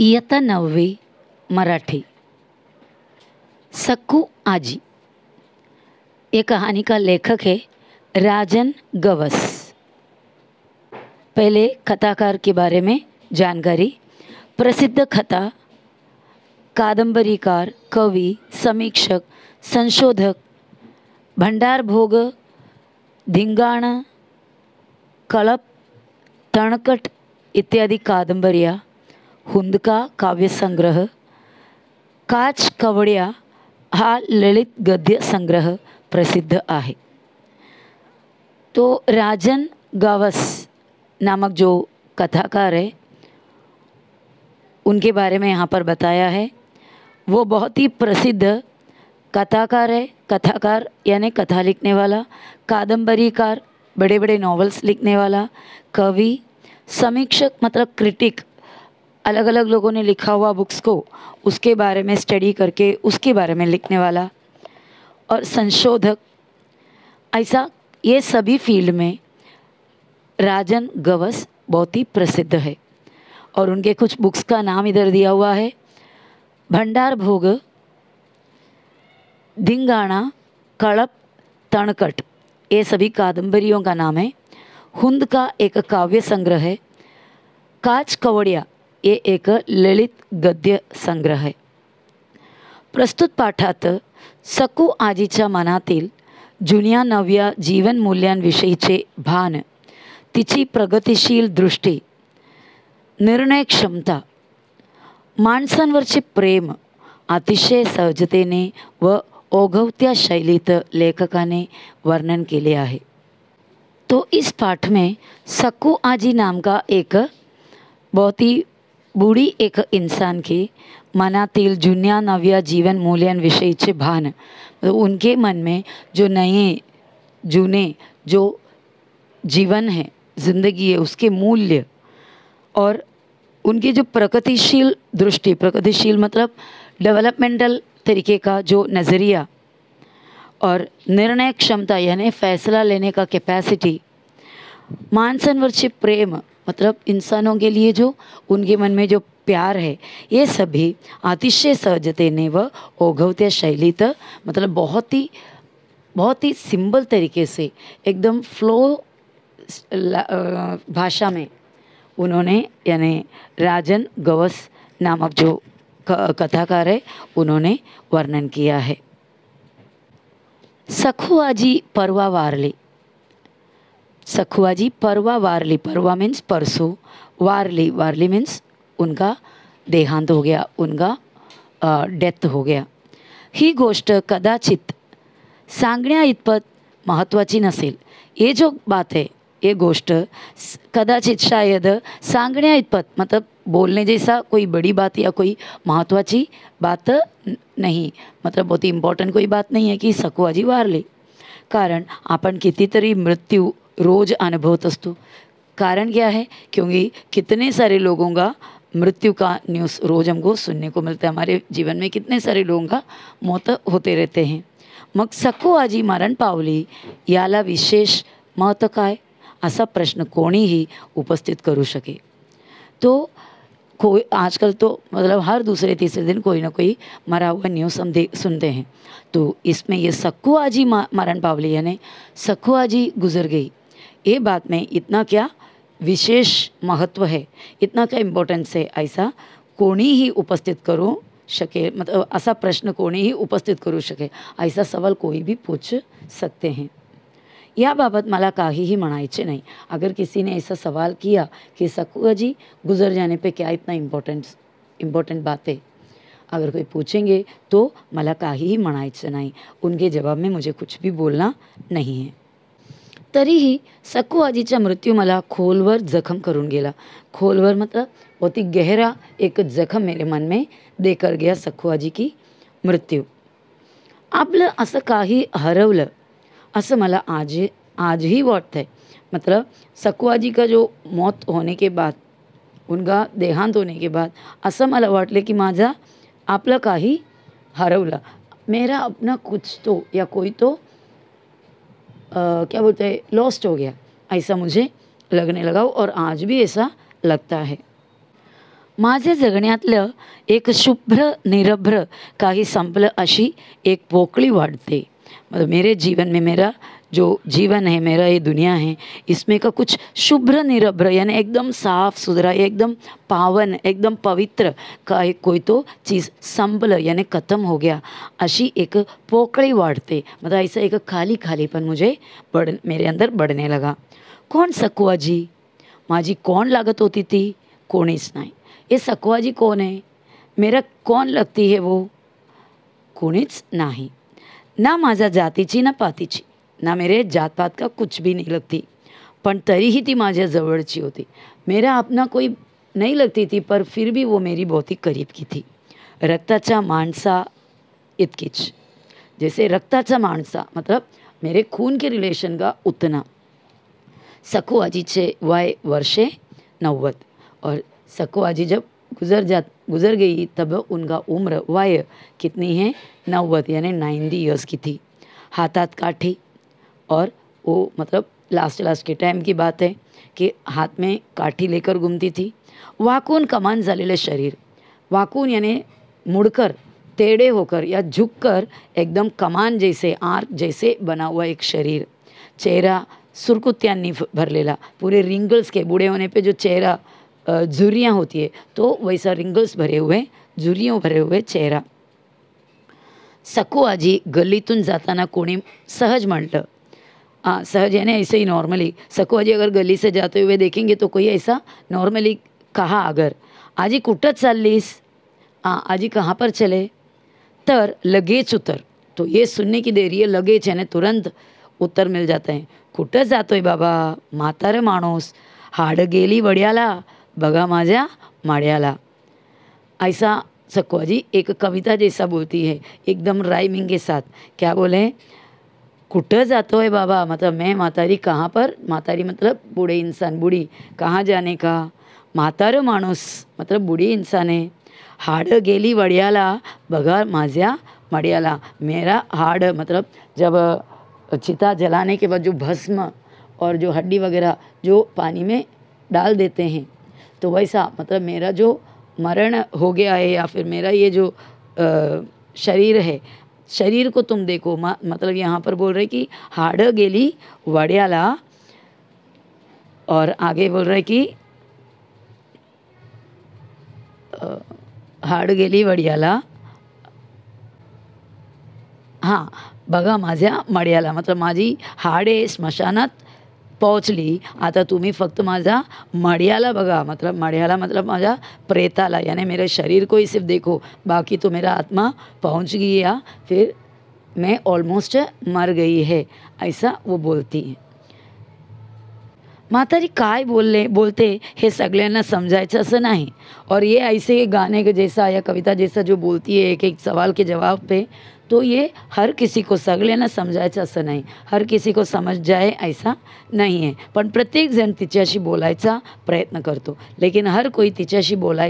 इयता नववी मराठी सक्कू आजी ये कहानी का लेखक है राजन गवस पहले कथाकार के बारे में जानकारी प्रसिद्ध कथा कादंबरीकार कवि समीक्षक संशोधक भंडार भोग धिंगाण कलप तणकट इत्यादि कादंबरियाँ हुंदका संग्रह काच कवड़िया हा ललित गद्य संग्रह प्रसिद्ध है तो राजन गावस नामक जो कथाकार है उनके बारे में यहाँ पर बताया है वो बहुत ही प्रसिद्ध कथाकार है कथाकार यानी कथा लिखने वाला कादम्बरीकार बड़े बड़े नॉवेल्स लिखने वाला कवि समीक्षक मतलब क्रिटिक अलग अलग लोगों ने लिखा हुआ बुक्स को उसके बारे में स्टडी करके उसके बारे में लिखने वाला और संशोधक ऐसा ये सभी फील्ड में राजन गवस बहुत ही प्रसिद्ध है और उनके कुछ बुक्स का नाम इधर दिया हुआ है भंडार भोग धिंगाणा कड़प तणकट ये सभी कादम्बरियों का नाम है हुंद का एक काव्य संग्रह है काच कवड़िया हे एक ललित गद्य संग्रह आहे प्रस्तुत पाठात सकू आजीच्या मनातील जुन्या नव्या जीवनमूल्यांविषयीचे भान तिची प्रगतिशील दृष्टी निर्णय क्षमता माणसांवरचे प्रेम अतिशय सहजतेने व ओघवत्या शैलीत लेखकाने वर्णन केले आहे तो इस पाठ में सकू आजी नाम का एक बहुत ही बूढ़ी एक इंसान के मनातील जुनिया नव्या जीवन विषय से भान तो उनके मन में जो नए जूने जो जीवन है ज़िंदगी है उसके मूल्य और उनकी जो प्रगतिशील दृष्टि प्रगतिशील मतलब डेवलपमेंटल तरीके का जो नज़रिया और निर्णय क्षमता यानी फैसला लेने का कैपेसिटी माणसांवरचे प्रेम मतलब इंसानों के लिए जो उनके मन में जो प्यार है ये सभी अतिशय सहजते ने व ओघवते शैली मतलब बहुत ही बहुत ही सिंपल तरीके से एकदम फ्लो भाषा में उन्होंने यानी राजन गवस नामक जो कथाकार है उन्होंने वर्णन किया है सखुआजी परवा वारली सखुआजी परवा वारली परवा मीन्स परसों वारली वारली मीन्स उनका देहांत हो गया उनका डेथ हो गया ही गोष्ट कदाचित सांगण्या इतपत महत्वाची नसेल ये जो बात है ये गोष्ट कदाचित शायद सांगण्या इतपत मतलब बोलने जैसा कोई बड़ी बात या कोई महत्वाची बात नहीं मतलब बहुत ही इम्पॉर्टंट कोई बात नहीं है की सकुआजी वारली कारण आप कितरी मृत्यु रोज़ अनुभवत कारण क्या है क्योंकि कितने सारे लोगों का मृत्यु का न्यूज़ रोज़ हमको सुनने को मिलता है हमारे जीवन में कितने सारे लोगों का मौत होते रहते हैं मग सको आजी मरण पावली याला विशेष का है ऐसा प्रश्न ही उपस्थित करू सके तो कोई आजकल तो मतलब हर दूसरे तीसरे दिन कोई ना कोई मरा हुआ न्यूज़ हम देख सुनते हैं तो इसमें ये सखुआ आजी मरण पावली यानी सखुआ आजी गुजर गई ये बात में इतना क्या विशेष महत्व है इतना क्या इम्पोर्टेंस है ऐसा ही उपस्थित करो शके मतलब ऐसा प्रश्न ही उपस्थित करू शके ऐसा सवाल कोई भी पूछ सकते हैं बाबत का ही काहीही म्हणायचे नहीं अगर किसी ने ऐसा सवाल किया कि सकुआ जी गुजर जाने पे क्या इतना इम्पोर्टेंट इम्पोर्टेंट बात है अगर कोई पूछेंगे तो माला ही काहीही म्हणायचं नहीं उनके जवाब में मुझे कुछ भी बोलना नहीं है तरी ही सकू का मृत्यु माला खोलवर जखम करून गेला खोलवर मतलब बहुत ही गहरा एक जखम मेरे मन में देकर गया सखू आजी की मृत्यू आपलं असं काही हरवलं असं मला आज आज ही वाटतं है मतलब सकुआ जी का जो मौत होने के बाद उनका देहांत होने के बाद असं मला वाटलं की माझा आपलं काही हरवलं मेरा अपना कुछ तो या कोई तो क्या बोलते लॉस्ट हो गया ऐसा मुझे लगने लगा और आज भी ऐसा लगता है माझे जगण्यातलं एक शुभ्र निरभ्र काही संपलं अशी एक पोकळी वाढते मेरे जीवन में मेरा जो जीवन है मेरा ये दुनिया है इसमें का कुछ शुभ्र निरभ्र यानी एकदम साफ सुथरा एकदम पावन एकदम पवित्र का एक कोई तो चीज़ संभल यानी खत्म हो गया अशी एक पोकड़ी वाड़ते मतलब ऐसा एक खाली खालीपन मुझे बढ़ मेरे अंदर बढ़ने लगा कौन सकुआ जी माझी कौन लागत होती थी इस नहीं ये सकुआ जी कौन है मेरा कौन लगती है वो कोणीच नहीं ना माझ्या जातीची ना पातीची ना मेरे जातपात का कुछ भी नहीं लगती पण थी ती जवर ची होती मेरा अपना कोई नहीं लगती थी पर फिर भी वो मेरी बहुत ही करीब की थी रक्ताचा मानसा इतकीच जैसे रक्ताचा मानसा मतलब मेरे खून के रिलेशन का उतना आजी छे वाय वर्षे नव्वद और आजी जब गुजर जा गुजर गई तब उनका उम्र वाय कितनी है नव्वद यानी नाइन्टी ईयर्स की थी हाथात काठी और वो मतलब लास्ट लास्ट के टाइम की बात है कि हाथ में काठी लेकर घूमती थी वाकून कमान जाले शरीर वाकून यानी मुड़कर टेढ़े होकर या झुककर एकदम कमान जैसे आर्क जैसे बना हुआ एक शरीर चेहरा भर लेला पूरे रिंगल्स के बूढ़े होने पे जो चेहरा झुरियाँ होती है तो वैसा रिंगल्स भरे हुए झुरियों भरे हुए चेहरा सखू आजी जाता ना कोणी सहज मंडल हाँ सहज यानी ऐसे ही नॉर्मली सको जी अगर गली से जाते हुए देखेंगे तो कोई ऐसा नॉर्मली कहा अगर आजी कुठं चाललीस हाँ आजी कहाँ पर चले तर लगेच उतर तो ये सुनने की देरी है लगेच यानी तुरंत उत्तर मिल जाते हैं जाते है बाबा रे मानोस हाड गेली बढ़ियाला बगा माजा माड़ियाला ऐसा सकुआ जी एक कविता जैसा बोलती है एकदम राइमिंग के साथ क्या बोले कुठं जातो है बाबा मतलब मैं मातारी कहाँ पर मातारी मतलब बूढ़े इंसान बूढ़ी कहाँ जाने का म्हातारं माणूस मतलब बूढ़ी इंसान है हाड़ गेली वडियाला बघा माझ्या मडियाला मेरा हाड़ मतलब जब चिता जलाने के बाद जो भस्म और जो हड्डी वगैरह जो पानी में डाल देते हैं तो वैसा मतलब मेरा जो मरण हो गया है या फिर मेरा ये जो आ, शरीर है शरीर को तुम देखो मतलब यहाँ पर बोल रहे कि हाड़ गेली वड़ियाला और आगे बोल रहे कि हाड गेली वडियाला हाँ बगा माझ्या मड़ियाला मतलब माझी हाडे स्मशानत पोचली आता तुम्हें फक्त मज़ा मड़ियाला बगा मतलब मड़ियाला मतलब मज़ा प्रेताला यानी मेरे शरीर को ही सिर्फ देखो बाकी तो मेरा आत्मा पहुंच गई या फिर मैं ऑलमोस्ट मर गई है ऐसा वो बोलती है माता जी काय बोलले बोलते हे सगलना समझाएच असं नहीं और ये ऐसे गाने के जैसा या कविता जैसा जो बोलती है एक एक सवाल के जवाब पे तो ये हर किसी को ना समझाएच अस नहीं हर किसी को समझ जाए ऐसा नहीं है पर प्रत्येक जन तिचाशी बोला प्रयत्न दो लेकिन हर कोई तिचाशी बोला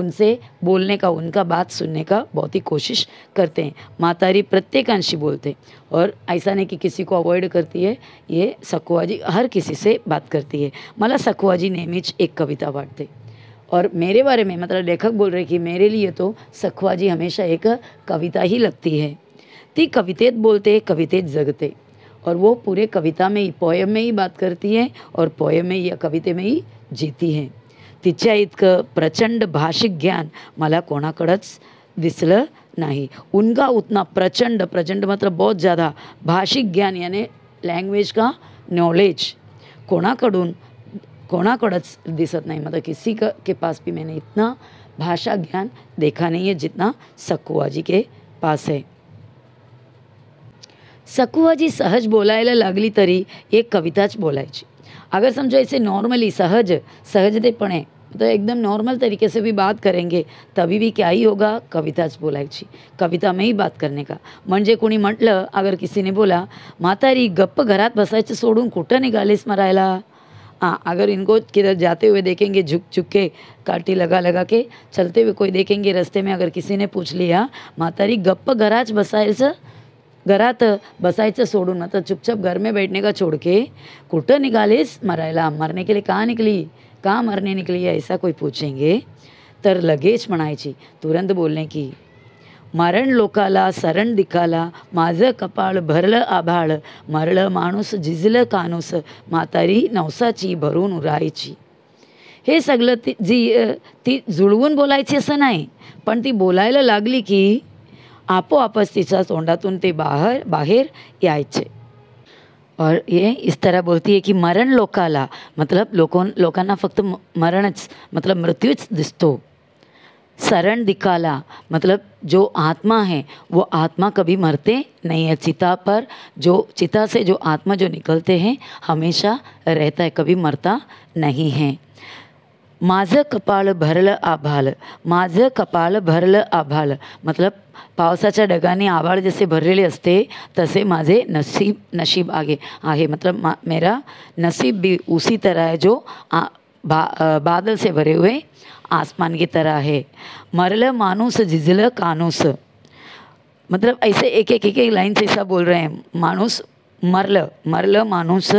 उनसे बोलने का उनका बात सुनने का बहुत ही कोशिश करते हैं मातारी प्रत्येकांशी बोलते और ऐसा नहीं कि किसी को अवॉइड करती है ये सखुआजी हर किसी से बात करती है माला सखुआजी नेहमीच एक कविता वाटते और मेरे बारे में मतलब लेखक बोल रहे कि मेरे लिए तो सखुआ जी हमेशा एक कविता ही लगती है ती कवितेत बोलते कवितेत जगते और वो पूरे कविता में ही पोएम में ही बात करती है और पोएम में या कविते में ही जीती है तिचा इतक प्रचंड भाषिक ज्ञान माला कोणाकड़ दिसल नहीं उनका उतना प्रचंड प्रचंड मतलब बहुत ज़्यादा भाषिक ज्ञान यानी लैंग्वेज का नॉलेज कोणाकडून कोणाकडंच दिसत नहीं मतलब किसी का के पास भी मैंने इतना भाषा ज्ञान देखा नहीं है जितना सकुआ जी के पास है सकुआ जी सहज बोलायला लगली तरी एक कविताच बोलायची अगर समझो ऐसे नॉर्मली सहज सहजतेपणे तो एकदम नॉर्मल तरीके से भी बात करेंगे तभी भी क्या ही होगा कविताच बोलायची कविता में ही बात करने का म्हणजे कु अगर अगर ने बोला मातारी गप्प घरात बसायचं सोड़ू कुट निगा मरायला हाँ अगर इनको किधर जाते हुए देखेंगे झुक झुक के काटी लगा लगा के चलते हुए कोई देखेंगे रास्ते में अगर किसी ने पूछ लिया मातारी गप्प घराच बसाए घरात बसायचं सोडून आता मतलब चुपचाप घर में बैठने का छोड़ के कुठं निकालेस मरायला मरने के लिए कहाँ निकली कहाँ मरने निकली ऐसा कोई पूछेंगे तर लगेच म्हणायची तुरंत बोलने की मरण लोकाला सरण दिकाला माझं कपाळ भरलं आभाळ मरलं माणूस झिजलं कानूस म्हातारी नवसाची भरून उरायची हे सगळं ती जी ती जुळवून बोलायची असं नाही पण ती बोलायला लागली की आपोआपच तिच्या तोंडातून ते बाहेर बाहेर यायचे और ये इस तरह बोलती है की मरण लोकाला मतलब लोकों लोकांना फक्त मरणच मतलब मृत्यूच दिसतो शरण दिकाला मतलब जो आत्मा है वो आत्मा कभी मरते नहीं है चिता पर जो चिता से जो आत्मा जो निकलते हैं हमेशा रहता है कभी मरता नहीं है माझ कपाल भरल आभाल माझ कपाल भरल आभाल मतलब पावसाच्या डगाने आभाळ जसे भरलेले असते तसे माझे नसीब नशीब आगे आहे मतलब मेरा नसीब भी उसी तरह है जो आ, बा, आ, बादल से भरे हुए आसमान की तरह है मरल मानूस झिझल कानूस मतलब ऐसे एक एक एक लाइन से ऐसा बोल रहे हैं मानूस मरल मरल मानूस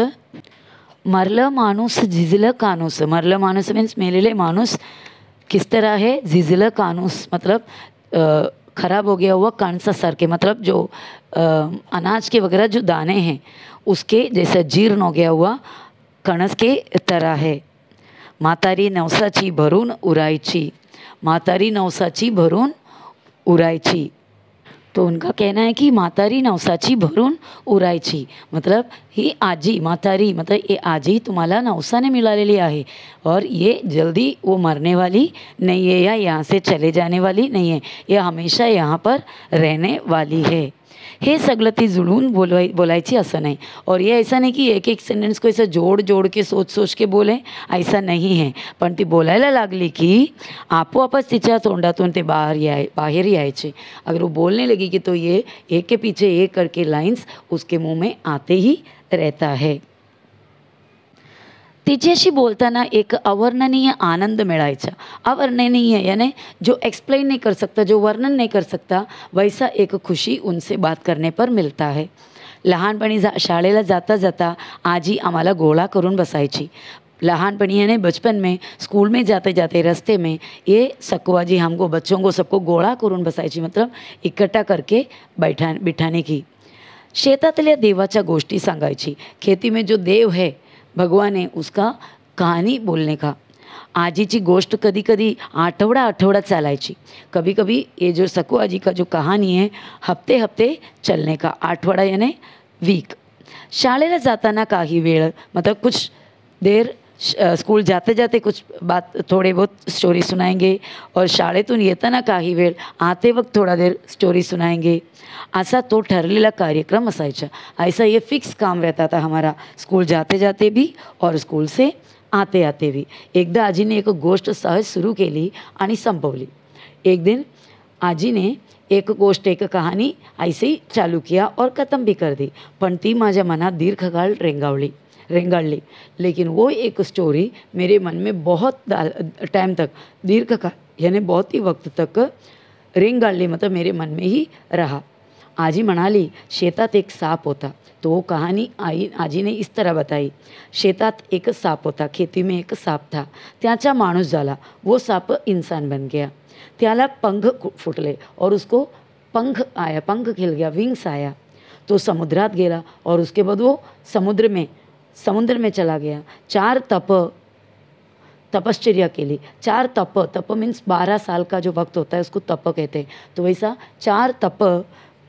मरल मानूस जिजल कानूस मरल मानूस मीन्स मेले मानूस किस तरह है जिजल कानूस मतलब ख़राब हो गया हुआ कण सा सर के मतलब जो आ, अनाज के वगैरह जो दाने हैं उसके जैसा जीर्ण हो गया हुआ कणस के तरह है म्हातारी नवसाची भरून उरायची म्हातारी नवसाची भरून उरायची तो उनका कहना है कि मातारी नवसाची भरून उरायची मतलब ही आजी मातारी मतलब ये आजी तुम्हारा नवसा ने मिला लिया है और ये जल्दी वो मरने वाली नहीं है या यहाँ से चले जाने वाली नहीं है ये हमेशा यहाँ पर रहने वाली है हे सगल ती जुळून बोला बोलायची असं नहीं और ये ऐसा नहीं की एक एक सेंटेंस को ऐसा जोड़ जोड़ के सोच सोच के बोले ऐसा नाही है पण ती बोलायला लागली की आपोआपच तिच्या तोंडातून ते बाहेर याय बाहेर यायचे अगर वो बोलने लगी कि तो ये एक के पीछे एक करके लाइन्स उसके मुंह में आते ही रहता है तिच्याशी बोलताना एक अवर्णनीय आनंद मिळायचा अवर्णनीय यानी जो एक्सप्लेन नहीं कर सकता जो वर्णन नहीं कर सकता वैसा एक खुशी उनसे बात करने पर मिलता है लहानपणी जा शाळेला जाता जाता आजी आम्हाला गोळा करून बसायची लहानपणी यानी बचपन में स्कूल में जाते जाते रस्ते में ये सकुआ जी हमको बच्चों को सबको गोळा करून बसायची मतलब इकट्ठा करके बैठा बिठाने की शेतातल्या देवाच्या गोष्टी सांगायची खेती में जो देव है भगवान ने उसका कहानी बोलने का आजी की गोष्ट कधी कभी आठवडा आठवडा चालायची कभी कभी ये जो सकुआ जी का जो कहानी है हफ्ते हफ्ते चलने का आठवडा यानी वीक ना का ही वेड़ मतलब कुछ देर स्कूल जाते जाते कुछ बात थोड़े बहुत स्टोरी सुनाएंगे और शाळेतून येताना काही वेळ वक्त थोडा देर स्टोरी सुनाएंगे ऐसा तो ठरलेला कार्यक्रम असायचा ऐसा ये फिक्स काम रहता था हमारा स्कूल जाते जाते भी और स्कूल से आते आते भी एकदा आजीने एक गोष्ट सहज सुरू केली आणि संपवली एक दिन आजीने एक गोष्ट एक कहानी ऐसे ही चालू किया और ख़त्म भी कर दी पण ती माझ्या मनात दीर्घकाळ रेंगावली रेंगाड़ी लेकिन वो एक स्टोरी मेरे मन में बहुत टाइम तक दीर्घ का यानी बहुत ही वक्त तक रेंगाड़ी मतलब मेरे मन में ही रहा आजी मनाली शेतात एक सांप होता तो वो कहानी आई आजी ने इस तरह बताई शेतात एक सांप होता खेती में एक सांप था त्याचा मानूस जाला वो सांप इंसान बन गया त्याला पंख फुटले और उसको पंख आया पंख खिल गया विंग्स आया तो समुद्रात गेला और उसके बाद वो समुद्र में समुद्र में चला गया चार तप तपश्चर्या के लिए चार तप तप मीन्स बारह साल का जो वक्त होता है उसको तप कहते हैं तो वैसा चार तप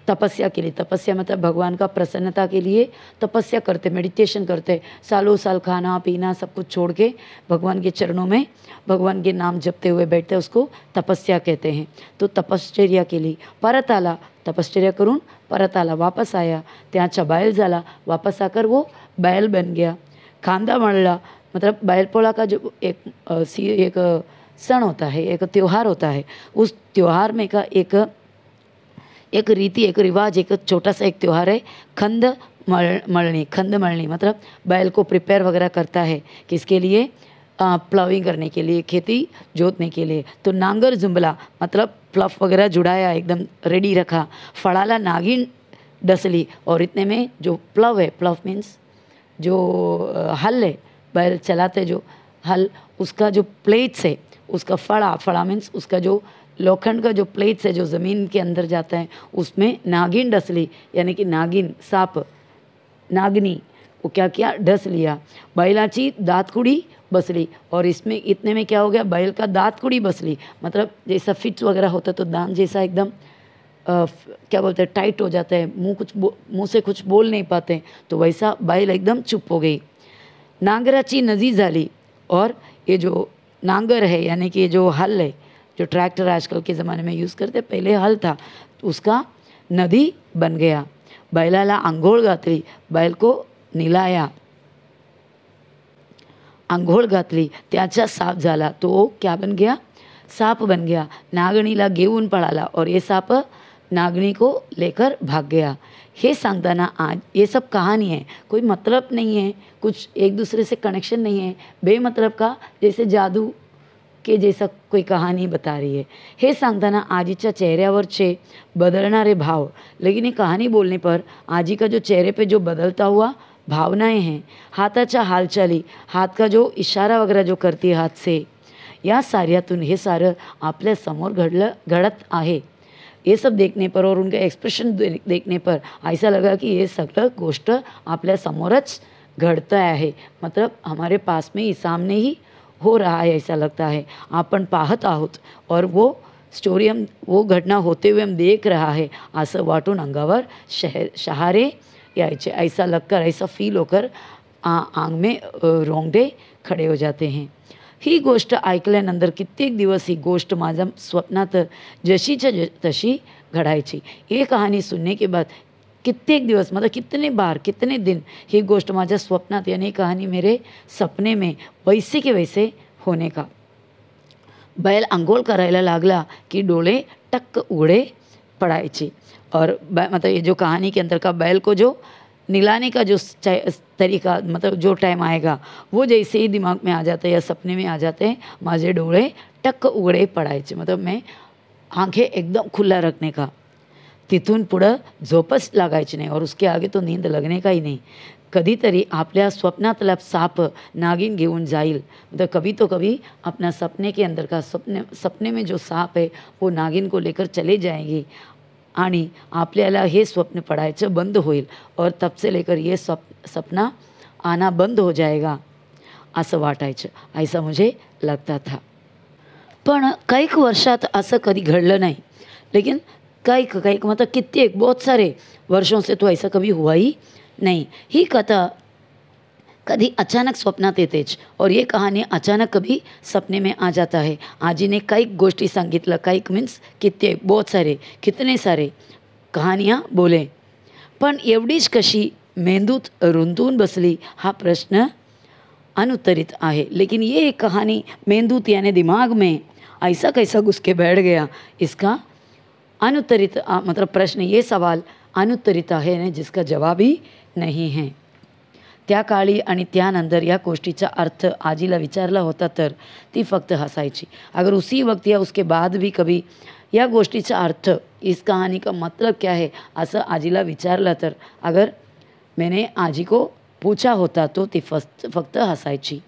तपस्या के लिए तपस्या मतलब भगवान का प्रसन्नता के लिए तपस्या करते मेडिटेशन करते सालों साल खाना पीना सब कुछ छोड़ के भगवान के चरणों में भगवान के नाम जपते हुए बैठते उसको तपस्या कहते हैं तो तपश्चर्या के लिए परत आला तपश्चर्या करूँ परत आला वापस आया त्याँ बैल झाला वापस आकर वो बैल बन गया खांदा मड़ला मतलब बैलपोड़ा का जो एक सी एक सण होता है एक त्यौहार होता है उस त्यौहार में का एक एक रीति एक रिवाज एक छोटा सा एक त्यौहार है खंद मल मलनी खंद मलनी मतलब बैल को प्रिपेयर वगैरह करता है किसके लिए प्लाविंग करने के लिए खेती जोतने के लिए तो नांगर जुम्बला मतलब प्लफ वगैरह जुड़ाया एकदम रेडी रखा फड़ाला नागिन डसली और इतने में जो प्लव है प्लव मीन्स जो हल है बैल चलाते जो हल उसका जो प्लेट्स है उसका फड़ा फड़ा मीन्स उसका जो लोखंड का जो प्लेट्स है जो ज़मीन के अंदर जाता है उसमें नागिन डस ली यानी कि नागिन सांप नागनी वो क्या किया डस लिया बैलाची दाँत कुड़ी बस ली और इसमें इतने में क्या हो गया बैल का दाँत कुड़ी बस ली मतलब जैसा फिट्स वगैरह होता है तो दांत जैसा एकदम क्या बोलते हैं टाइट हो जाता है मुंह कुछ मुंह से कुछ बोल नहीं पाते तो वैसा बैल एकदम चुप हो गई नागराची नजीज़ आली और ये जो नांगर है यानी कि जो हल है जो ट्रैक्टर आजकल के ज़माने में यूज़ करते पहले हल था तो उसका नदी बन गया बैलाला अंघोल गातली बैल को निलाया अंघोळ गातली त्याचा साप झाला तो क्या बन गया साप बन गया नागणीला घेऊन पड़ाला और ये साप नागणी को लेकर भाग गया हे सांगताना आज ये सब कहानी है कोई मतलब नहीं है कुछ एक दूसरे से कनेक्शन नहीं है बेमतलब का जैसे जादू के जैसा कोई कहानी बता रही है हे और छे बदलना रे भाव लेकिन ये कहानी बोलने पर आजी का जो चेहरे पे जो बदलता हुआ भावनाएं हैं हाताच्या हालचाली हाथ का जो इशारा वगैरह जो करती है हाथ से या साऱ्यातून हे सारं आप समोर घडलं घडत आहे ये सब देखने पर और उनका एक्सप्रेशन देखने पर ऐसा लगा कि ये सब गोष्ट समोरच घड़ता है मतलब हमारे पास में ही सामने ही हो रहा है ऐसा लगता है आपण पाहत आहोत और वो स्टोरी हम वो घटना होते हुए हम देख रहा है असं वाटून अंगावर शहर शहारे यायचे ऐसा लगकर ऐसा फील होकर आ, आंग में रोंगटे खड़े हो जाते हैं ही गोष्ट ऐकल्यानंतर कित्येक दिवस ही गोष्ट माझ्या स्वप्नात जशीच्या ज तशी घडायची हे कहाणी सुनने के बाद कित्येक दिवस मतलब कितने बार कितने दिन ही गोष्ट माझ्या स्वप्नात यानी कहानी मेरे सपने में वैसे के वैसे होने का बैल अंघोळ करायला लागला की डोले टक्क उघडे पड़ाई और मतलब ये जो कहानी के अंदर का बैल को जो निलाने का जो तरीका मतलब जो टाइम आएगा वो जैसे ही दिमाग में आ जाता है या सपने में आ जाते हैं माझे डोळे टक्क उगड़े पडायचे मतलब मैं आंखें एकदम खुला रखने का तिथुन पुढ़ जोपस लगाए नहीं और उसके आगे तो नींद लगने का ही नहीं नाही कधीतरी आपल्या स्वप्नातला साप नागिन घेवन जाइल मतलब कभी तो कभी अपना सपने के अंदर का सपने सपने में जो साप है वो नागिन को लेकर चले जाएंगी आणि आपल्याला हे स्वप्न पडायचं बंद होईल और तपसे लेकर ये स्वप् सपना आना बंद हो जाएगा असं वाटायचं ऐसा म्हणजे लगता था पण कैक वर्षात असं कधी घडलं नाही लेकिन कैक कैक मतलब कित्येक बहुत सारे वर्षों से तो ऐसा कभी हुआ ही नहीं ही कथा कभी अचानक स्वप्न देते और ये कहानी अचानक कभी सपने में आ जाता है आजी ने कई गोष्टी संगीत काही मीन्स कितने बहुत सारे कितने सारे कहानियाँ बोले पन एवडीज कशी मेंदूत रुंदून बसली हा प्रश्न अनुत्तरित आहे लेकिन ये एक कहानी मेंदूत यानी दिमाग में ऐसा कैसा घुस के बैठ गया इसका अनुत्तरित मतलब प्रश्न ये सवाल अनुत्तरित है जिसका जवाब ही नहीं है त्या काळी आणि त्यानंतर या गोष्टीचा अर्थ आजीला विचारला होता तर ती फक्त हसायची अगर उसी वक्त या उसके बाद भी कभी या गोष्टीचा अर्थ इस कहाणी का मतलब क्या है असं आजीला विचारलं तर अगर मैंने आजी को पूछा होता तो ती फस्त फक्त हसायची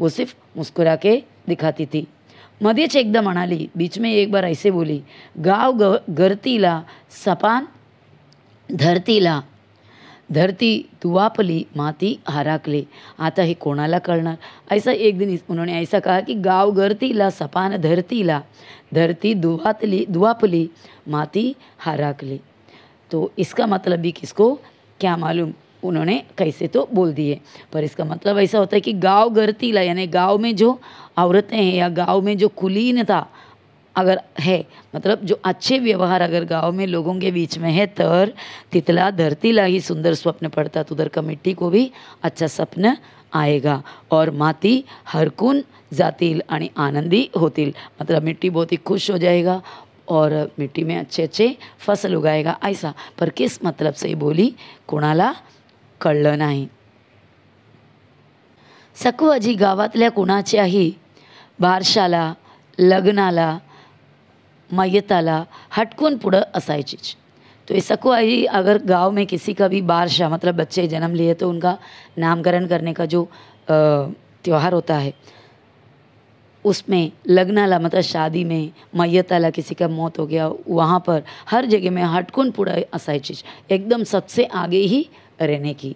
वो सिर्फ मुस्कुरा के दिखाती थी मध्येच एकदा म्हणाली बीच में एक बार ऐसे बोली गाव ग गर्तीला सपान धरतीला धरती दुआपली माती हराकली आता हे कोणाला कळणार ऐसा एक दिन उन्होंने ऐसा कहा कि गाव ला सपान धरतीला धरती दुआतली दुआपली माती हराकली तो इसका मतलब भी किसको क्या मालूम उन्होंने कैसे तो बोल दिए पर इसका मतलब ऐसा होता है कि गांव ला यानी गांव में जो औरतें हैं या गांव में जो कुलीन था अगर है मतलब जो अच्छे व्यवहार अगर गांव में लोगों के बीच में है तर तितला ला ही सुंदर स्वप्न पड़ता तो उधर मिट्टी को भी अच्छा स्वप्न आएगा और माती हरकुन जातील जाती आनंदी होतील मतलब मिट्टी बहुत ही खुश हो जाएगा और मिट्टी में अच्छे अच्छे फसल उगाएगा ऐसा पर किस मतलब से बोली कुणाला कल नहीं नाही गावत कुणाचा ही बारशाला लग्नाला मैताला पुड़ असाई चीज तो ऐसा कोई अगर गांव में किसी का भी बारशाह मतलब बच्चे जन्म लिए तो उनका नामकरण करने का जो त्यौहार होता है उसमें लगनाला मतलब शादी में मैयताला किसी का मौत हो गया वहाँ पर हर जगह में हटकोन पुड़ा असाई चीज एकदम सबसे आगे ही रहने की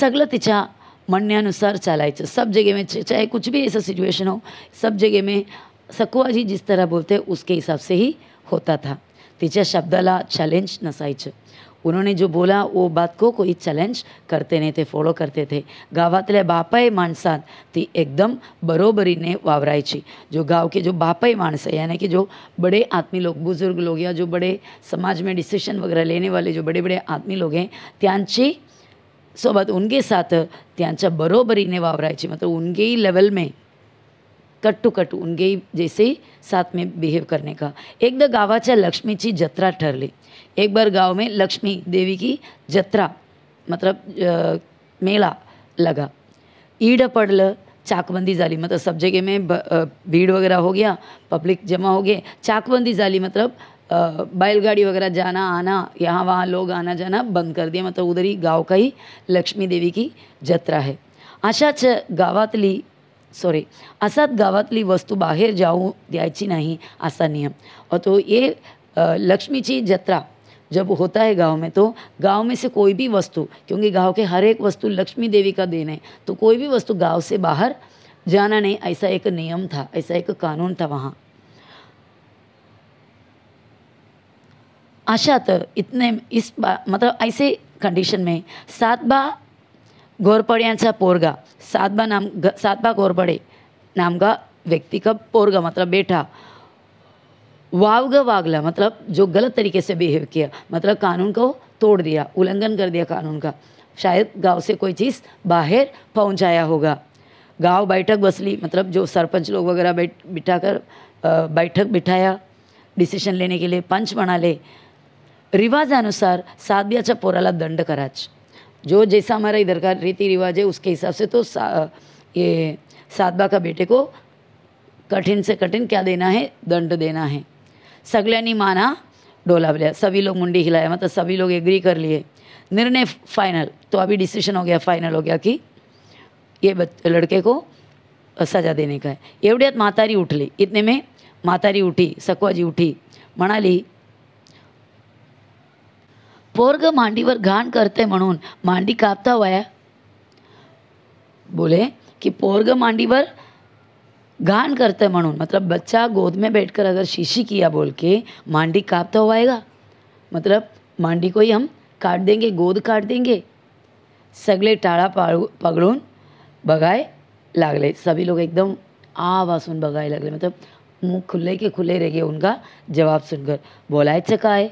सगल तिच्या मन्यानुसार चालायचं सब जगह में चाहे कुछ भी ऐसा सिचुएशन हो सब जगह में सकुआ जी जिस तरह बोलते उसके हिसाब से ही होता था तिच्या शब्दाला चॅलेंज नसायचं उन्होंने जो बोला वो बात को कोई चैलेंज करते नहीं थे फॉलो करते थे गावातल्या बापाई माणसात ती एकदम वावराई वावरायची जो गांव के जो बापाई मानस है यानी कि जो बड़े आदमी लोग बुजुर्ग लोग या जो बड़े समाज में डिसीशन वगैरह लेने वाले जो बड़े बड़े आदमी लोग हैं त्यांची सोबत उनके साथ ने वावराई थी मतलब उनके ही लेवल में कट टू कट ही जैसे ही साथ में बिहेव करने का गावाचा लक्ष्मी ची जत्रा ली एक बार गांव में लक्ष्मी देवी की जत्रा मतलब मेला लगा ईड पड़ ल चाकबंदी जाली मतलब सब जगह में भीड़ वगैरह हो गया पब्लिक जमा हो गए चाकबंदी जाली मतलब बैलगाड़ी वगैरह जाना आना यहाँ वहाँ लोग आना जाना बंद कर दिया मतलब उधर ही गाँव का ही लक्ष्मी देवी की जत्रा है आशा च गावतली सॉरी असात गावत वस्तु बाहर जाऊ द्यायची नहीं असा नियम और तो ये लक्ष्मी जी जत्रा जब होता है गांव में तो गांव में से कोई भी वस्तु क्योंकि गांव के हर एक वस्तु लक्ष्मी देवी का देन है तो कोई भी वस्तु गांव से बाहर जाना नहीं ऐसा एक नियम था ऐसा एक कानून था वहाँ अशात तो इतने इस मतलब ऐसे कंडीशन में सात बा घोरपड्यांचा पोरगा सातबा नाम सातबा घोरपडे नाम का व्यक्ति का पोरगा मतलब बेटा वावगा वागला मतलब जो गलत तरीके से बिहेव किया मतलब कानून को तोड़ दिया उल्लंघन कर दिया कानून का शायद गांव से कोई चीज़ बाहर पहुंचाया होगा गांव बैठक बसली मतलब जो सरपंच लोग वगैरह बैठ बिठा कर बैठक बिठाया डिसीशन लेने के लिए पंच बना म्हणाले रिवाजानुसार सातब्याच्या पोराला दंड कराच जो जैसा हमारा इधर का रीति रिवाज है उसके हिसाब से तो सा, ये सातबा का बेटे को कठिन से कठिन क्या देना है दंड देना है सगळ्यांनी माना डोलावल्या सभी लोग मुंडी हिलाया मतलब सभी लोग एग्री कर लिए निर्णय फाइनल तो अभी डिसीशन हो गया फाइनल हो गया कि ये लड़के को सजा देने का है एवढ्यात मातारी उठली इतने में मातारी उठी जी उठी ली पोरग मांडीवर घाण करते म्हणून मांडी कापता वाया बोले कि पोरग मांडीवर घान करते म्हणून मतलब बच्चा गोद में बैठकर अगर शीशी किया बोल के मांडी कापता हुआ आएगा मतलब मांडी को ही हम काट देंगे गोद काट देंगे सगले टाड़ा पाड़ पगडून बगाए लागले सभी लोग एकदम सुन बगाए लागले मतलब मुँह खुले के खुले रह गए उनका जवाब सुनकर बोलाए चकाए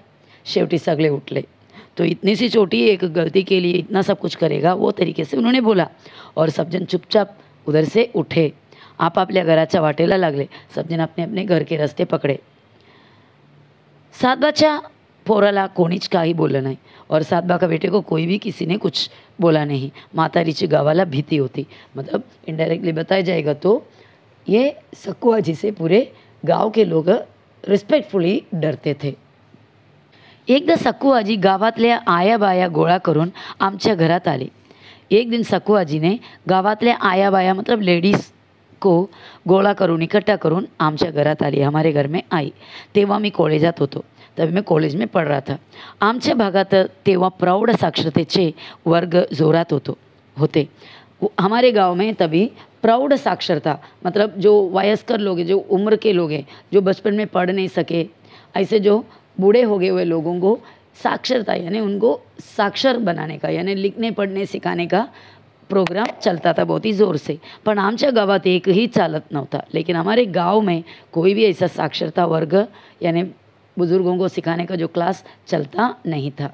शेवटी सगले उठले तो इतनी सी छोटी एक गलती के लिए इतना सब कुछ करेगा वो तरीके से उन्होंने बोला और सब जन चुपचाप उधर से उठे आप आपल्या घराच्या वाटेला सब जन अपने अपने घर के रस्ते पकडे सात सातबाच्या पोराला का ही बोललं नहीं और सात बा का बेटे को कोई भी किसी ने कुछ बोला नहीं माता ऋचि गावाला भीती होती मतलब इनडायरेक्टली बताया जाएगा तो ये सकुआ जी से पूरे गांव के लोग रिस्पेक्टफुली डरते थे एकदा सकू आजी गावातल्या आयाबाया गोळा करून आमच्या घर आले एक दिन ने आजीने आया बाया मतलब लेडीज को गोला करून इकट्ठा करून आमच्या घर आली हमारे घर में आई तेवा मी कॉलेजात हो तो तभी मैं कॉलेज में पढ़ रहा था आमच्या भागात तेवा प्रौढ साक्षरतेचे वर्ग जोरत हो तो होते हमारे गांव में तभी प्रौढ़ साक्षरता मतलब जो वयस्कर लोग हैं जो उम्र के लोग हैं जो बचपन में पढ़ नहीं सके ऐसे जो बूढ़े हो गए हुए लोगों को साक्षरता यानी उनको साक्षर बनाने का यानी लिखने पढ़ने सिखाने का प्रोग्राम चलता था बहुत ही जोर से पर पण आमच्या एक ही चालत न होता लेकिन हमारे गांव में कोई भी ऐसा साक्षरता वर्ग यानी बुजुर्गों को सिखाने का जो क्लास चलता नहीं था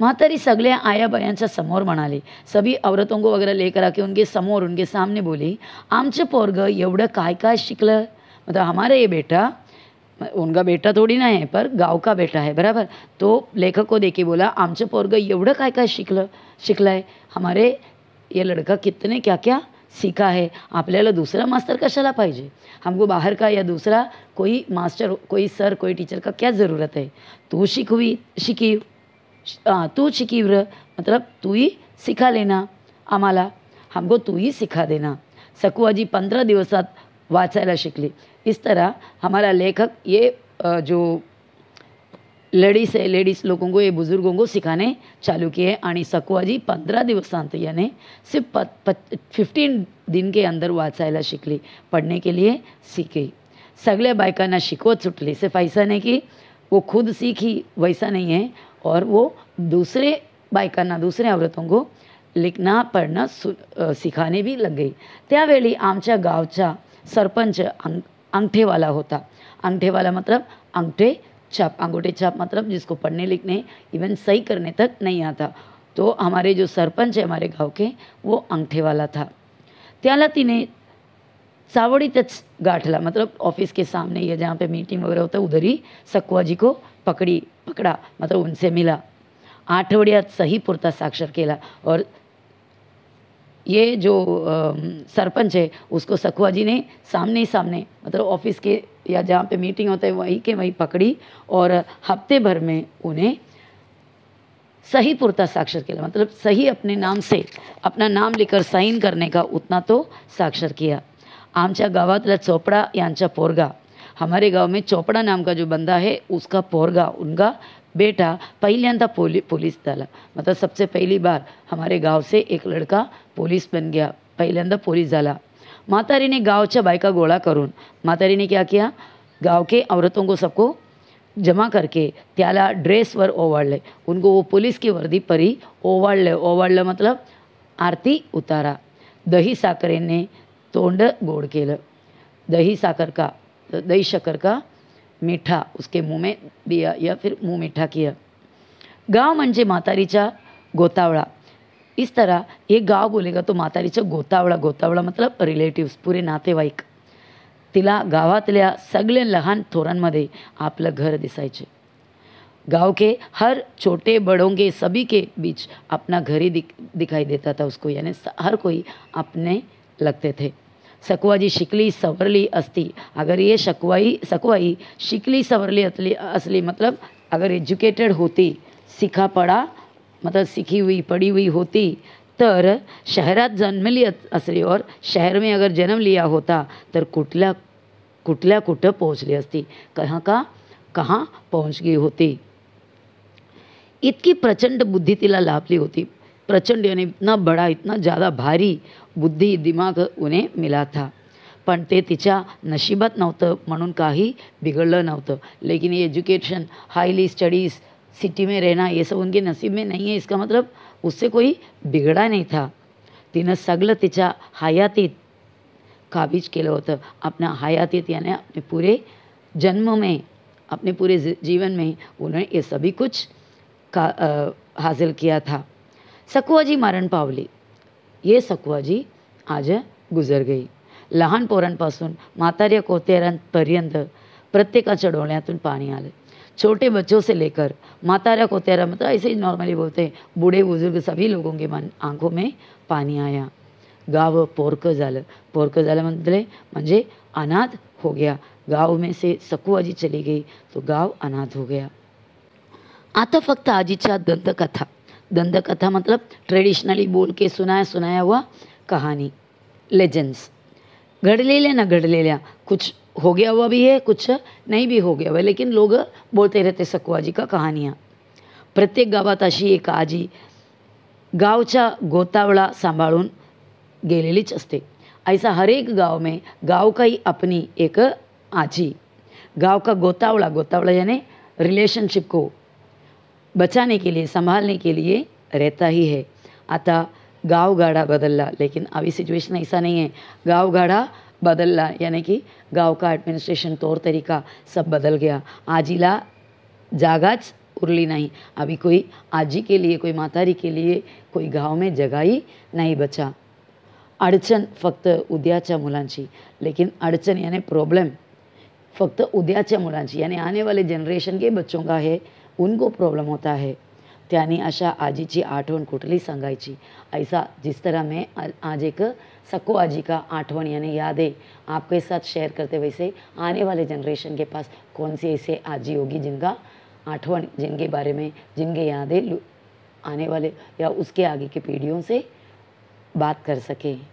म्हातारी सगळ्या आयाबायांच्या समोर ली सभी औरतों को वगैरह लेकर आके उनके समोर उनके सामने बोली आमच पोरग एवड काय काय शिकलं मतलब हमारे ये बेटा उनका बेटा थोडी नाही है पर गाँव का बेटा है बराबर तो लेखक को देखे बोला आमच पोरगं एवड का काय शिकलं शिकलं हमारे ये लडका कितने क्या क्या सीखा है आपल्याला दूसरा मास्तर कशाला पाहिजे हमको बाहर का या दूसरा कोई मास्टर कोई सर कोई टीचर का क्या ज़रूरत है तू भी शिकी तू शिकीव्र मतलब तू ही सिखा लेना आम्हाला हमको तू ही सिखा देना जी पंद्रह दिवस वाचा शिकली इस तरह हमारा लेखक ये जो लेडीस है लेडीज़ लोगों को ये बुज़ुर्गों को सिखाने चालू किए हैं जी पंद्रह दिवस दिवसांत यानी सिर्फ फिफ्टीन दिन के अंदर वाचायला शिकली पढ़ने के लिए सीखी सगळ्या बायकांना शिकवत सुटली सिर्फ ऐसा नहीं कि वो खुद सीखी वैसा नहीं है और वो दूसरे बायकाना दूसरे औरतों को लिखना पढ़ना सिखाने भी लग गई त्यावेळी आमच्या गावच्या सरपंच अंगठे वाला होता अंगठे वाला मतलब अंगठे छाप अंगूठे छाप मतलब जिसको पढ़ने लिखने इवन सही करने तक नहीं आता तो हमारे जो सरपंच है हमारे गांव के वो अंगठे वाला था त्याला तिने तच गाठला मतलब ऑफिस के सामने ही जहाँ पे मीटिंग वगैरह होता है उधर ही सकुआ जी को पकड़ी पकड़ा मतलब उनसे मिला आठवड़िया सही पुरता साक्षर केला और ये जो सरपंच है उसको सखुआ जी ने सामने ही सामने मतलब ऑफिस के या जहाँ पे मीटिंग होता है वहीं के वहीं पकड़ी और हफ्ते भर में उन्हें सही पुरता साक्षर किया मतलब सही अपने नाम से अपना नाम लेकर साइन करने का उतना तो साक्षर किया आमचा गावातला चोपडा यांचा पोरगा हमारे गांव में चोपड़ा नाम का जो बंदा है उसका पोरगा उनका बेटा पहले अंत पोली, पुलिस डाला मतलब सबसे पहली बार हमारे गांव से एक लड़का पुलिस बन गया पहले पुलिस पहिल्यांदा ने गाँव म्हातारीने का गोला करूँ करून ने क्या किया गांव के औरतों को सबको जमा करके त्याला ड्रेस वर ओवाड़ उनको वो पुलिस की वर्दी परी ओवाड़ लो मतलब आरती उतारा दही ने तोंड गोड के दही साकर का दही शक्कर का मीठा उसके मुंह में दिया या फिर मुंह मीठा किया गाव मातारी मातारीचा गोतावड़ा इस तरह ये गांव बोलेगा तो मातारीचा गोतावड़ा गोतावड़ा मतलब रिलेटिव्स पूरे नातेवाईक तिला गावत सगले लहान मधे आप घर दिसायचे गांव के हर छोटे बड़ों के सभी के बीच अपना घर ही दिख दिखाई देता था उसको यानी हर कोई अपने लगते थे सकवाजी शिकली सवरली असती अगर ये शकवाई सकवाई शिकली सवरली असली असली मतलब अगर एज्युकेटेड होती सिखा पडा मतलब सिखी हुई पड़ी हुई होती तर शहरात जन्मली असली और शहर में अगर जन्म लिया होता तर कुठल्या कुठल्या कुठं पोहोचली असती कहा का कहाँ पोहोच गई होती इतकी प्रचंड बुद्धी तिला लाभली होती प्रचंड यानी इतना बड़ा इतना ज़्यादा भारी बुद्धि दिमाग उन्हें मिला था पे तिचा नशीबत नशिबात नव्हतं का ही बिगड़ नव्हतं लेकिन ये एजुकेशन हाईली स्टडीज़ सिटी में रहना ये सब उनके नसीब में नहीं है इसका मतलब उससे कोई बिगड़ा नहीं था तिनं सगल तिचा हयातीत काबिज के लिए होता अपना हयातीत यानी अपने पूरे जन्म में अपने पूरे जीवन में उन्होंने ये सभी कुछ का आ, हासिल किया था जी मरण पावली सकुआ जी आज गुजर गई लहान पोरांपासून म्हाताऱ्या पर्यत प्रत्येका डोल्यात पानी आल छोटे बच्चों से लेकर मातारा कोत्यारा मतलब ऐसे ही नॉर्मली बोलते हैं बूढ़े बुजुर्ग सभी लोगों के मन आंखों में पानी आया गाँव पोरक जाल पोरक जाल मतले मजे अनाथ हो गया गाँव में से जी चली गई तो गाँव अनाथ हो गया आता फक्त दंत कथा दंत कथा मतलब ट्रेडिशनली बोल के सुनाया सुनाया हुआ कहानी लेजेंड्स घड ले लिया ना लिया कुछ हो गया हुआ भी है कुछ नहीं भी हो गया हुआ लेकिन लोग बोलते रहते जी का कहानियाँ प्रत्येक गावत अशी एक आजी गाँव गोतावळा सांभाळून गेलेलीच असते ऐसा हर एक गाँव में गाँव का ही अपनी एक आजी गाँव का गोतावड़ा गोतावड़ा यानी रिलेशनशिप को बचाने के लिए संभालने के लिए रहता ही है आता गाँव गाड़ा बदलला लेकिन अभी सिचुएशन ऐसा नहीं है गाँव गाड़ा बदलला यानी कि गाँव का एडमिनिस्ट्रेशन तौर तरीका सब बदल गया आजीला जागाच उर्ली नहीं अभी कोई आजी के लिए कोई मातारी के लिए कोई गाँव में जगह ही नहीं बचा अड़चन फक्त उद्याचा मुलांची लेकिन अड़चन यानी प्रॉब्लम फक्त उद्याचा मुलांची यानी आने वाले जनरेशन के बच्चों का है उनको प्रॉब्लम होता है त्यानी अशा आठवन आठवण कुठली सांगायची ऐसा जिस तरह मैं आज एक सक्को आजी का आठवन यानी यादें आपके साथ शेयर करते वैसे आने वाले जनरेशन के पास कौन सी ऐसे आजी होगी जिनका आठवन जिनके बारे में जिनके यादें आने वाले या उसके आगे की पीढ़ियों से बात कर सकें